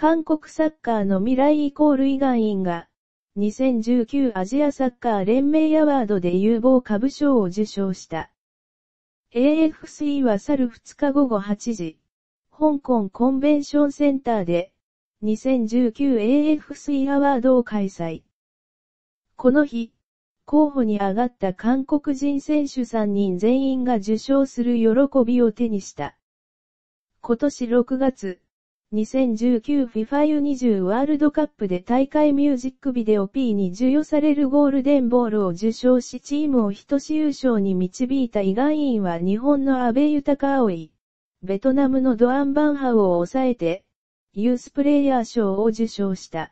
韓国サッカーの未来イコールイガンインが、2019アジアサッカー連盟アワードで有望株賞を受賞した。AFC は去る2日午後8時、香港コンベンションセンターで、2019AFC アワードを開催。この日、候補に上がった韓国人選手3人全員が受賞する喜びを手にした。今年6月、2019FIFA U20 ワールドカップで大会ミュージックビデオ P に授与されるゴールデンボールを受賞しチームを一し優勝に導いた意外ンは日本の安倍豊葵、ベトナムのドアンバンハウを抑えて、ユースプレイヤー賞を受賞した。